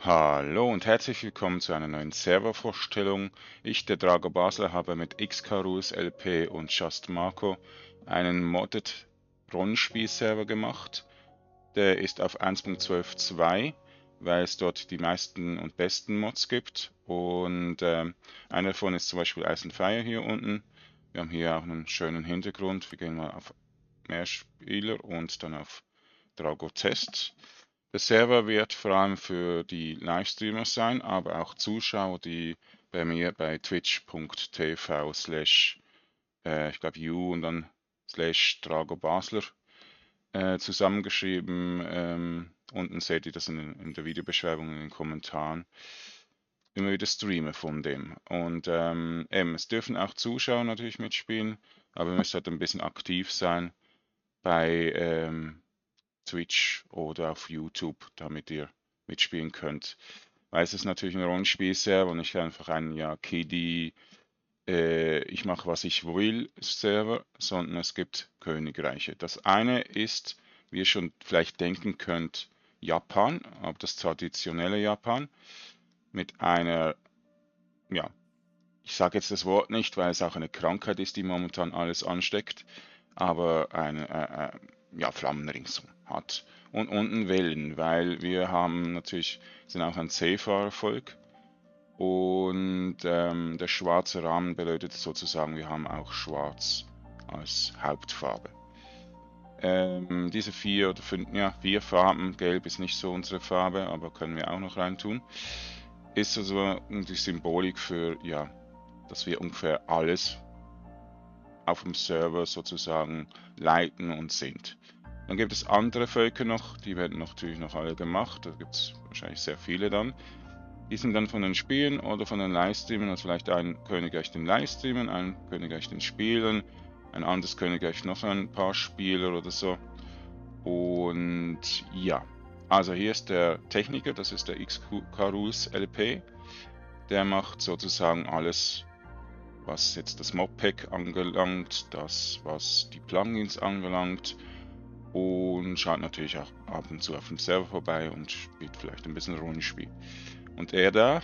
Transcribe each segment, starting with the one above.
Hallo und herzlich willkommen zu einer neuen Servervorstellung. Ich, der Drago Basler, habe mit Xcarus LP und Just Marco einen modded Rollenspiel-Server gemacht. Der ist auf 1.12.2, weil es dort die meisten und besten Mods gibt. Und äh, einer davon ist zum Beispiel Ice and Fire hier unten. Wir haben hier auch einen schönen Hintergrund. Wir gehen mal auf Mehrspieler und dann auf Drago Test. Der Server wird vor allem für die Livestreamer sein, aber auch Zuschauer, die bei mir bei twitch.tv slash, äh, ich glaube, you und dann slash Drago Basler äh, zusammengeschrieben. Ähm, unten seht ihr das in, in, der Videobeschreibung, in den Kommentaren. Immer wieder streame von dem. Und ähm, eben, es dürfen auch Zuschauer natürlich mitspielen, aber ihr müsst halt ein bisschen aktiv sein bei ähm, Twitch oder auf YouTube, damit ihr mitspielen könnt. Weil es ist natürlich ein Rollenspiel Server und nicht einfach ein ja, KD, äh, ich mache was ich will Server, sondern es gibt Königreiche. Das eine ist, wie ihr schon vielleicht denken könnt, Japan, ob das traditionelle Japan mit einer, ja, ich sage jetzt das Wort nicht, weil es auch eine Krankheit ist, die momentan alles ansteckt, aber eine, äh, äh ja, Flammenringsung hat und unten Wellen, weil wir haben natürlich sind auch ein safer Volk und ähm, der schwarze Rahmen bedeutet sozusagen, wir haben auch Schwarz als Hauptfarbe. Ähm, diese vier oder fünf, ja, vier Farben, Gelb ist nicht so unsere Farbe, aber können wir auch noch reintun, ist also die Symbolik für, ja, dass wir ungefähr alles auf dem Server sozusagen leiten und sind. Dann gibt es andere Völker noch, die werden natürlich noch alle gemacht, da gibt es wahrscheinlich sehr viele dann. Die sind dann von den Spielen oder von den Livestreamen, also vielleicht ein Königreich den Livestreamen, ein Königreich den Spielen, ein anderes Königreich noch ein paar Spieler oder so. Und ja, also hier ist der Techniker, das ist der XKarus LP. Der macht sozusagen alles, was jetzt das Modpack anbelangt, das was die Plugins anbelangt und schaut natürlich auch ab und zu auf dem Server vorbei und spielt vielleicht ein bisschen Rundenspiel. Und er da?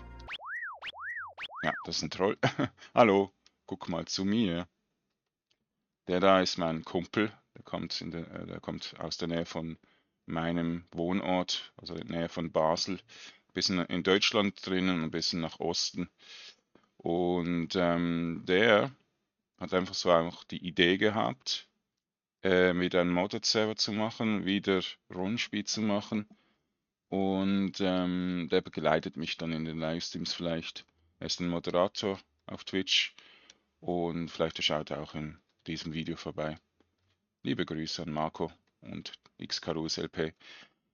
Ja, das ist ein Troll. Hallo, guck mal zu mir. Der da ist mein Kumpel. Der kommt, in der, äh, der kommt aus der Nähe von meinem Wohnort, also in der Nähe von Basel. Ein bisschen in Deutschland drinnen, ein bisschen nach Osten. Und ähm, der hat einfach so auch die Idee gehabt, äh, wieder einen Modded Server zu machen, wieder Rundspiel zu machen. Und ähm, der begleitet mich dann in den Livestreams vielleicht. Er ist ein Moderator auf Twitch und vielleicht schaut er auch in diesem Video vorbei. Liebe Grüße an Marco und Xcarus LP.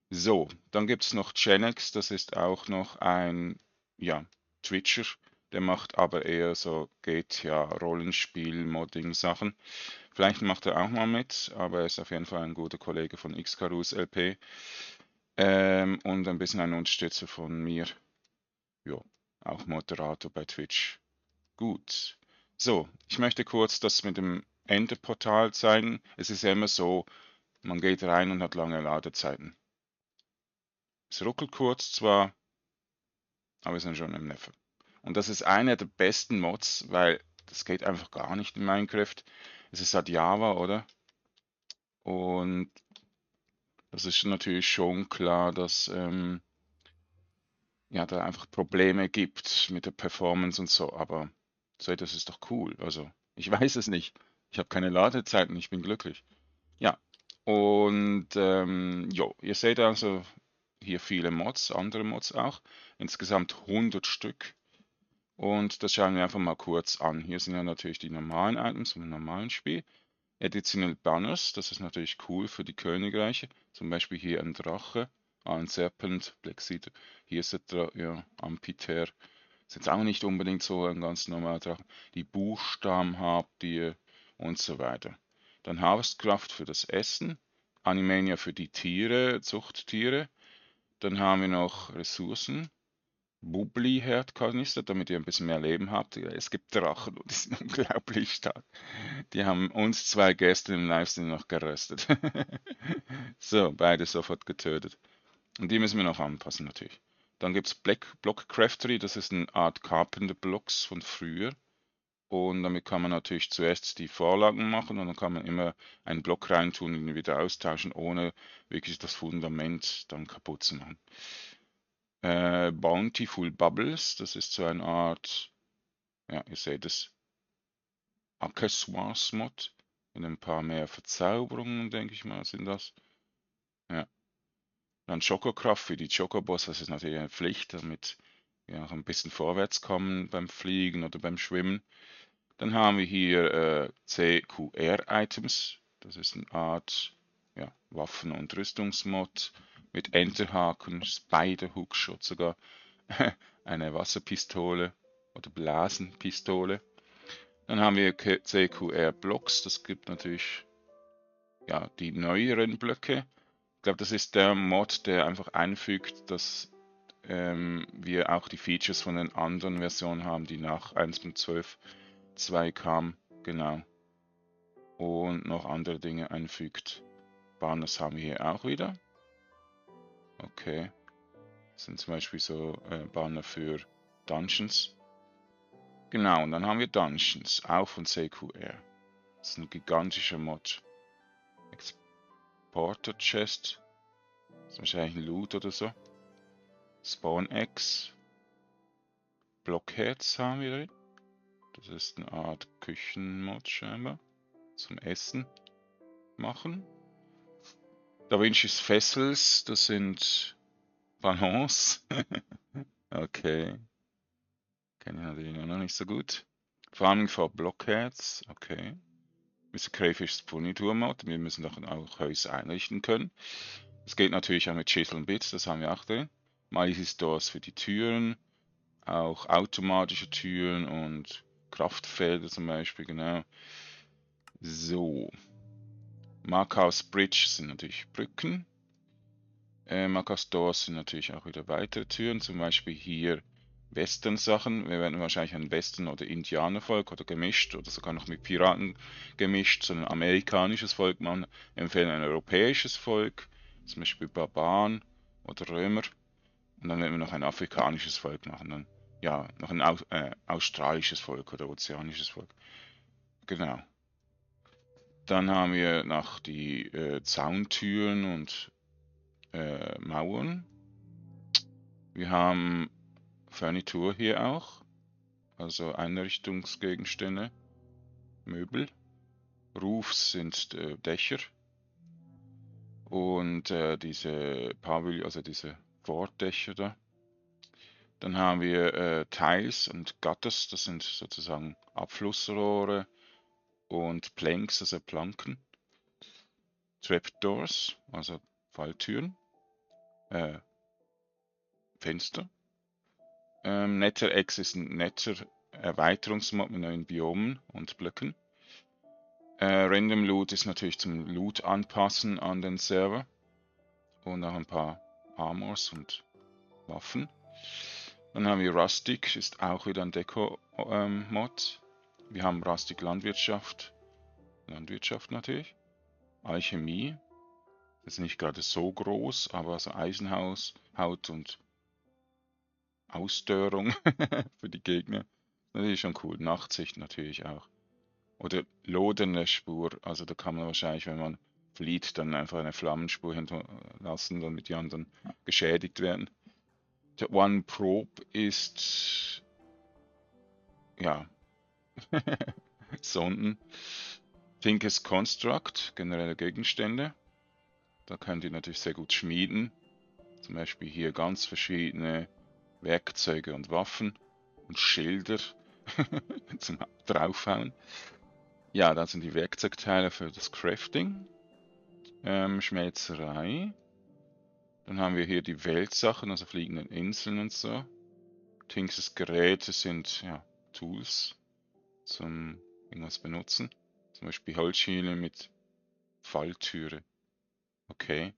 So, dann gibt es noch Genex, das ist auch noch ein ja, Twitcher, der macht aber eher so GTA, Rollenspiel, Modding Sachen. Vielleicht macht er auch mal mit, aber er ist auf jeden Fall ein guter Kollege von Xcarus LP. Ähm, und ein bisschen ein Unterstützer von mir. Ja, auch Moderator bei Twitch. Gut. So, ich möchte kurz das mit dem Enter-Portal zeigen. Es ist ja immer so, man geht rein und hat lange Ladezeiten. Es ruckelt kurz zwar, aber wir sind schon im Neffe. Und das ist einer der besten Mods, weil das geht einfach gar nicht in Minecraft. Es ist halt Java, oder? Und das ist natürlich schon klar, dass ähm, ja, da einfach Probleme gibt mit der Performance und so. Aber so das ist doch cool. Also, ich weiß es nicht. Ich habe keine Ladezeiten, ich bin glücklich. Ja, und ähm, jo, ihr seht also hier viele Mods, andere Mods auch. Insgesamt 100 Stück. Und das schauen wir einfach mal kurz an. Hier sind ja natürlich die normalen Items im normalen Spiel. Additional Banners, das ist natürlich cool für die Königreiche. Zum Beispiel hier ein Drache, ein Serpent, Black Cedar. Hier ist der ja, Ampiter. Ist jetzt auch nicht unbedingt so ein ganz normaler Drache. Die Buchstaben habt ihr und so weiter. Dann Harvestkraft für das Essen. Animania für die Tiere, Zuchttiere. Dann haben wir noch Ressourcen. Bubbly-Herdkanister, damit ihr ein bisschen mehr Leben habt. Es gibt Drachen und die sind unglaublich stark. Die haben uns zwei Gäste im Livestream noch geröstet. so, beide sofort getötet. Und die müssen wir noch anpassen natürlich. Dann gibt es Block Craftery, das ist eine Art Carpenter Blocks von früher. Und damit kann man natürlich zuerst die Vorlagen machen und dann kann man immer einen Block reintun und ihn wieder austauschen, ohne wirklich das Fundament dann kaputt zu machen äh, Bountiful Bubbles. Das ist so eine Art, ja, ihr seht es, Accessoires-Mod. Und ein paar mehr Verzauberungen, denke ich mal, sind das. Ja. Dann Schokokraft für die Chocoboss. das ist natürlich eine Pflicht, damit wir auch ein bisschen vorwärts kommen beim Fliegen oder beim Schwimmen. Dann haben wir hier äh, CQR-Items, das ist eine Art ja, Waffen- und Rüstungsmod mit Enterhaken, Spider-Hook sogar eine Wasserpistole oder Blasenpistole. Dann haben wir CQR-Blocks, das gibt natürlich ja, die neueren Blöcke. Ich glaube, das ist der Mod, der einfach einfügt, dass ähm, wir auch die Features von den anderen Versionen haben, die nach 1.12.2 kamen. Genau. Und noch andere Dinge einfügt. Banners haben wir hier auch wieder. Okay. Das sind zum Beispiel so äh, Banner für Dungeons. Genau, und dann haben wir Dungeons, auch von CQR. Das ist ein gigantischer Mod. Exporter Chest. Das ist wahrscheinlich ein Loot oder so. Spawn Eggs. Blockheads haben wir. drin. Das ist eine Art Küchenmod scheinbar. Zum Essen machen. Da Vinci's Fessels, das sind Ballons. okay. Kenne ich natürlich noch nicht so gut. Farming for Blockheads, okay. Mr. Crayfish's Furnitur Mod, wir müssen doch auch Häuser einrichten können. Es geht natürlich auch mit Chisel und Bits, das haben wir auch drin. Malisi's Doors für die Türen, auch automatische Türen und Kraftfelder zum Beispiel, genau. So, Markhouse Bridge sind natürlich Brücken. Äh, Markhouse Doors sind natürlich auch wieder weitere Türen, zum Beispiel hier Western-Sachen. Wir werden wahrscheinlich ein Western- oder Indianervolk oder gemischt oder sogar noch mit Piraten gemischt, sondern amerikanisches Volk. Man empfehlen ein europäisches Volk, zum Beispiel Barbaren oder Römer. Und dann werden wir noch ein afrikanisches Volk machen. Dann, ja, noch ein äh, australisches Volk oder ozeanisches Volk. Genau. Dann haben wir noch die äh, Zauntüren und äh, Mauern. Wir haben Furnitur hier auch, also Einrichtungsgegenstände, Möbel. Roofs sind äh, Dächer. Und äh, diese Pavillon, also diese Vordächer da. Dann haben wir äh, Teils und Gutters, das sind sozusagen Abflussrohre, und Planks, also Planken. Trapdoors, also Falltüren. Äh, Fenster. Ähm, netter X ist ein netter Erweiterungsmod mit neuen Biomen und Blöcken. Äh, Random Loot ist natürlich zum Loot anpassen an den Server. Und auch ein paar Armors und Waffen. Dann haben wir Rustic, ist auch wieder ein Deko-Mod. Ähm, wir haben Rastik Landwirtschaft. Landwirtschaft natürlich. Alchemie. Ist nicht gerade so groß, aber so Eisenhaus, Haut und Ausstörung für die Gegner. Natürlich schon cool. Nachtsicht natürlich auch. Oder lodernde Spur. Also da kann man wahrscheinlich, wenn man flieht, dann einfach eine Flammenspur hinterlassen, damit die anderen geschädigt werden. Der One Probe ist ja Sonden. Pinkes Construct, generelle Gegenstände. Da könnt ihr natürlich sehr gut schmieden. Zum Beispiel hier ganz verschiedene Werkzeuge und Waffen und Schilder zum draufhauen. Ja, da sind die Werkzeugteile für das Crafting. Ähm, Schmelzerei. Dann haben wir hier die Weltsachen, also fliegenden Inseln und so. Tinks Geräte sind ja, Tools zum irgendwas benutzen. Zum Beispiel Holzschiene mit Falltüre. Okay.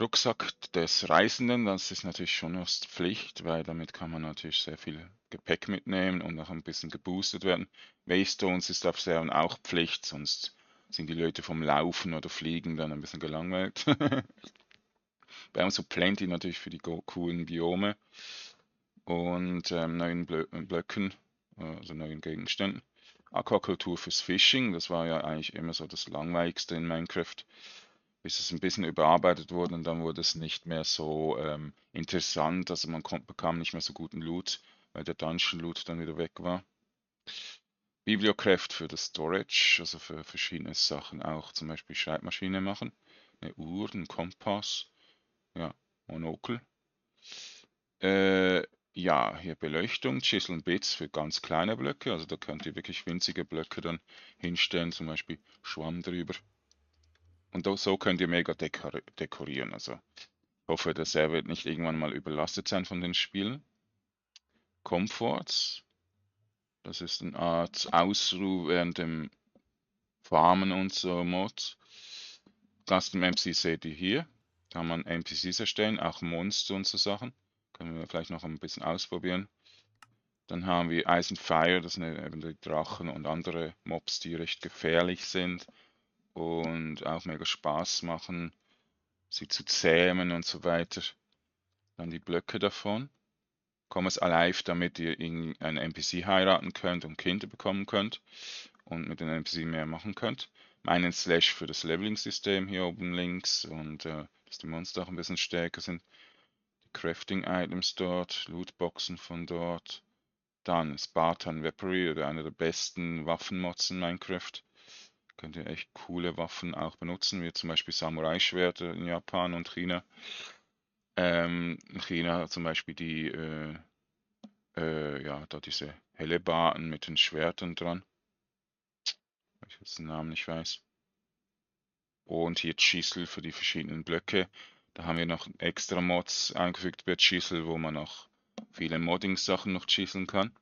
Rucksack des Reisenden, das ist natürlich schon aus Pflicht, weil damit kann man natürlich sehr viel Gepäck mitnehmen und auch ein bisschen geboostet werden. Waystones ist auf Serien auch Pflicht, sonst sind die Leute vom Laufen oder Fliegen dann ein bisschen gelangweilt. Wir haben so Plenty natürlich für die coolen Biome und ähm, neuen Blö Blöcken äh, also neuen Gegenständen. Aquakultur fürs Fishing, das war ja eigentlich immer so das Langweiligste in Minecraft, bis es ein bisschen überarbeitet wurde und dann wurde es nicht mehr so ähm, interessant, also man bekam nicht mehr so guten Loot, weil der Dungeon Loot dann wieder weg war. Bibliocraft für das Storage, also für verschiedene Sachen auch, zum Beispiel Schreibmaschine machen, eine Uhr, einen Kompass, ja, Monokel. Äh, ja, hier Beleuchtung, Chiseln Bits für ganz kleine Blöcke. Also da könnt ihr wirklich winzige Blöcke dann hinstellen, zum Beispiel Schwamm drüber. Und so könnt ihr mega dekor dekorieren. Also ich hoffe, der Server wird nicht irgendwann mal überlastet sein von den Spielen. Comforts. Das ist eine Art Ausruh während dem Farmen und so Mod. Custom MC seht ihr hier. Da Kann man NPCs erstellen, auch Monster und so Sachen. Können wir gleich noch ein bisschen ausprobieren. Dann haben wir Ice Fire, das sind ne, eben die Drachen und andere Mobs, die recht gefährlich sind und auch mega Spaß machen, sie zu zähmen und so weiter. Dann die Blöcke davon. Commerce Alive, damit ihr einen NPC heiraten könnt und Kinder bekommen könnt und mit den NPC mehr machen könnt. Meinen Slash für das Leveling-System hier oben links und äh, dass die Monster auch ein bisschen stärker sind. Crafting-Items dort, Lootboxen von dort. Dann Spartan Weaponry oder einer der besten Waffenmods in Minecraft. Könnt ihr echt coole Waffen auch benutzen, wie zum Beispiel Samurai-Schwerter in Japan und China. Ähm, in China zum Beispiel die, äh, äh, ja, da diese Hellebarten mit den Schwertern dran. Ich jetzt den Namen nicht weiß. Und hier Schießel für die verschiedenen Blöcke. Da haben wir noch extra Mods eingefügt per Chisel, wo man noch viele Modding-Sachen noch chiseln kann.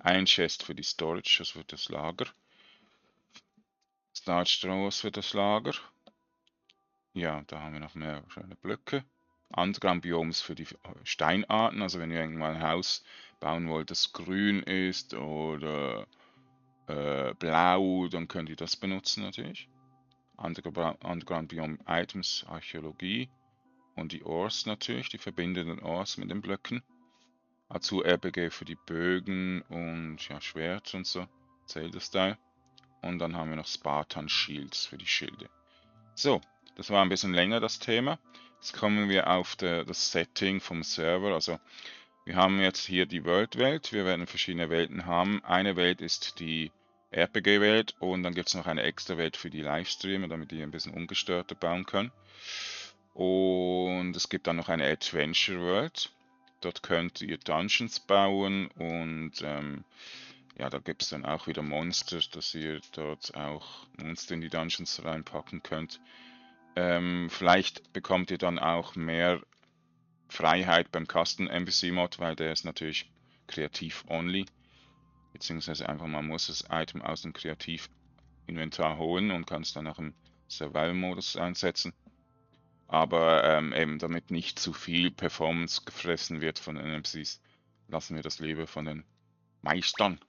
Ein Chest für die Storage, das wird das Lager. Starch Draws für das Lager. Ja, da haben wir noch mehr schöne Blöcke. Underground Biomes für die Steinarten, also wenn ihr irgendwann ein Haus bauen wollt, das grün ist oder äh, blau, dann könnt ihr das benutzen natürlich. Underground, Underground Biome Items, Archäologie und die Ors natürlich, die verbindenden Ors mit den Blöcken. Dazu RPG für die Bögen und ja, Schwert und so, Zelda-Style. Und dann haben wir noch Spartan Shields für die Schilde. So, das war ein bisschen länger das Thema. Jetzt kommen wir auf der, das Setting vom Server. Also wir haben jetzt hier die World-Welt. Wir werden verschiedene Welten haben. Eine Welt ist die RPG-Welt und dann gibt es noch eine extra Welt für die Livestreamer, damit die ein bisschen ungestörter bauen können. Und es gibt dann noch eine Adventure World. Dort könnt ihr Dungeons bauen und ähm, ja, da gibt es dann auch wieder Monster, dass ihr dort auch Monster in die Dungeons reinpacken könnt. Ähm, vielleicht bekommt ihr dann auch mehr Freiheit beim Custom NPC Mod, weil der ist natürlich kreativ only. Beziehungsweise einfach man muss das Item aus dem Kreativ Inventar holen und kann es dann nach dem Survival Modus einsetzen. Aber ähm, eben damit nicht zu viel Performance gefressen wird von NMCs, lassen wir das lieber von den Meistern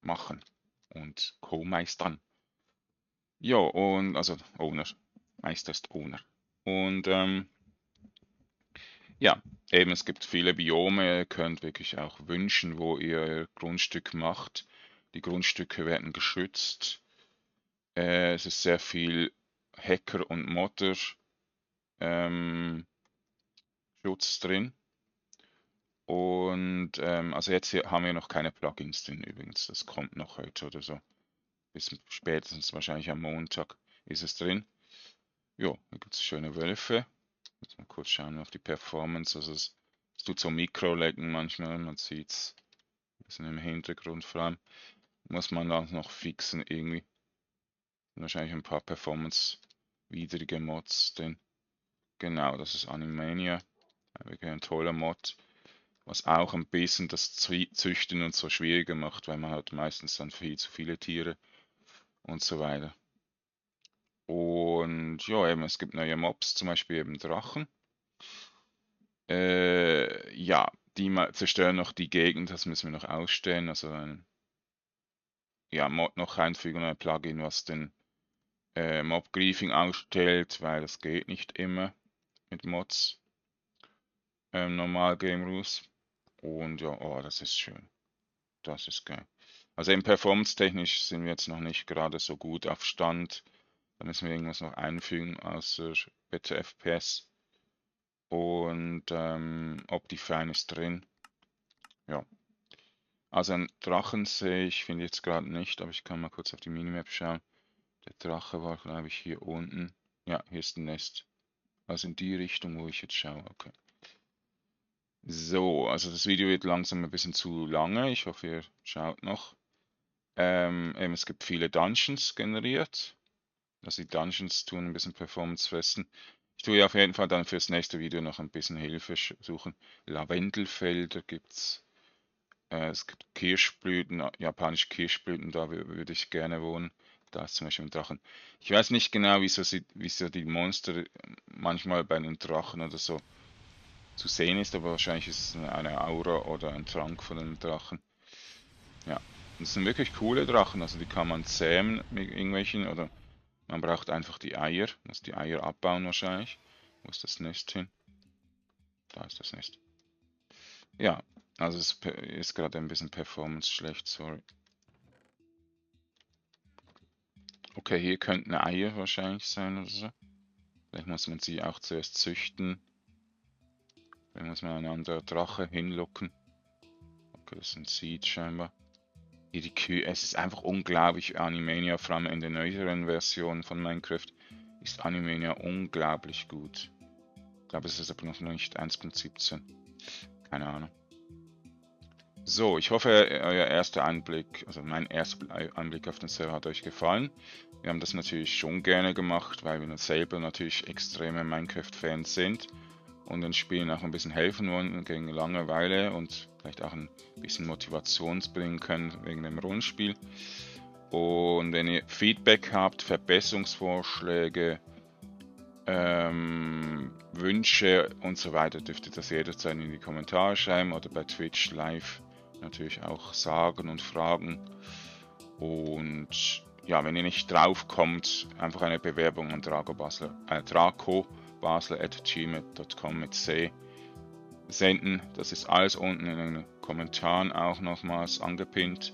machen und Co-Meistern. Ja, und also Owner. Meister ist Owner. Und ähm, ja, eben es gibt viele Biome, ihr könnt wirklich auch wünschen, wo ihr Grundstück macht. Die Grundstücke werden geschützt. Äh, es ist sehr viel Hacker und Modder ähm, Schutz drin. Und ähm, also jetzt hier haben wir noch keine Plugins drin übrigens. Das kommt noch heute oder so. Bis spätestens wahrscheinlich am Montag ist es drin. Jo, da gibt es schöne Wölfe. Jetzt mal kurz schauen auf die Performance. Also es, es tut so mikro lecken manchmal, man sieht es. bisschen im Hintergrund vor allem. Muss man dann noch fixen irgendwie. wahrscheinlich ein paar Performance-widrige Mods drin. Genau, das ist Animania. Äh, wirklich ein toller Mod, was auch ein bisschen das Züchten und so schwieriger macht, weil man hat meistens dann viel zu viele Tiere und so weiter. Und ja, eben, es gibt neue Mobs, zum Beispiel eben Drachen. Äh, ja, die zerstören noch die Gegend, das müssen wir noch ausstellen. Also ein ja, Mod noch einfügen, ein Plugin, was den äh, Mob-Griefing ausstellt, weil das geht nicht immer mit Mods. Ähm, normal Game Rules. Und ja, oh, das ist schön. Das ist geil. Also im Performance-technisch sind wir jetzt noch nicht gerade so gut auf Stand. Da müssen wir irgendwas noch einfügen, außer bitte FPS. Und ähm, Optifine ist drin. Ja. Also ein Drachen sehe ich, finde ich jetzt gerade nicht, aber ich kann mal kurz auf die Minimap schauen. Der Drache war, glaube ich, hier unten. Ja, hier ist ein Nest. Also in die Richtung, wo ich jetzt schaue. Okay. So, also das Video wird langsam ein bisschen zu lange. Ich hoffe, ihr schaut noch. Ähm, eben, es gibt viele Dungeons generiert. Also die Dungeons tun ein bisschen Performance festen. Ich tue ja auf jeden Fall dann fürs nächste Video noch ein bisschen Hilfe suchen. Lavendelfelder gibt's. Äh, es gibt Kirschblüten, äh, japanische Kirschblüten, da würde ich gerne wohnen da ist zum Beispiel ein Drachen. Ich weiß nicht genau, wieso, sie, wieso die Monster äh, manchmal bei einem Drachen oder so zu sehen ist, aber wahrscheinlich ist es eine Aura oder ein Trank von einem Drachen. Ja, das sind wirklich coole Drachen, also die kann man zähmen mit irgendwelchen oder man braucht einfach die Eier, muss die Eier abbauen wahrscheinlich. Wo ist das Nest hin? Da ist das Nest. Ja, also es ist gerade ein bisschen Performance schlecht, sorry. Okay, hier könnten Eier wahrscheinlich sein oder so. Vielleicht muss man sie auch zuerst züchten. Vielleicht muss man einen anderen Drache hinlocken. Okay, das sind Seeds scheinbar. Hier die Kühe. Es ist einfach unglaublich, Animania, vor allem in den neueren Versionen von Minecraft, ist Animania unglaublich gut. Ich glaube, es ist aber noch nicht 1.17. Keine Ahnung. So, ich hoffe, euer erster Einblick, also mein erster Einblick auf den Server hat euch gefallen. Wir haben das natürlich schon gerne gemacht, weil wir selber natürlich extreme Minecraft-Fans sind und den Spielen auch ein bisschen helfen wollen gegen Langeweile und vielleicht auch ein bisschen Motivation bringen können wegen dem Rundspiel. Und wenn ihr Feedback habt, Verbesserungsvorschläge, ähm, Wünsche und so weiter, dürft ihr das jederzeit in die Kommentare schreiben oder bei Twitch live natürlich auch sagen und fragen. Und ja, wenn ihr nicht drauf kommt, einfach eine Bewerbung an Draco Basel, äh, Draco Basel at gmail.com mit C senden. Das ist alles unten in den Kommentaren auch nochmals angepinnt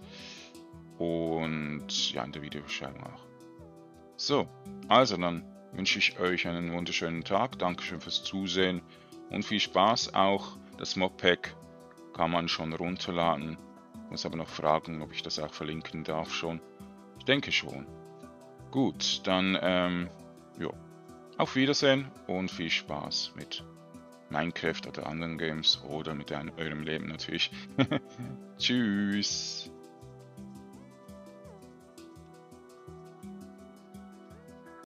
und ja, in der Videobeschreibung auch. So, also dann wünsche ich euch einen wunderschönen Tag. Dankeschön fürs Zusehen und viel Spaß auch das Modpack kann man schon runterladen. Muss aber noch fragen, ob ich das auch verlinken darf schon. Ich denke schon. Gut, dann ähm, ja. Auf Wiedersehen und viel Spaß mit Minecraft oder anderen Games oder mit eurem Leben natürlich. Tschüss.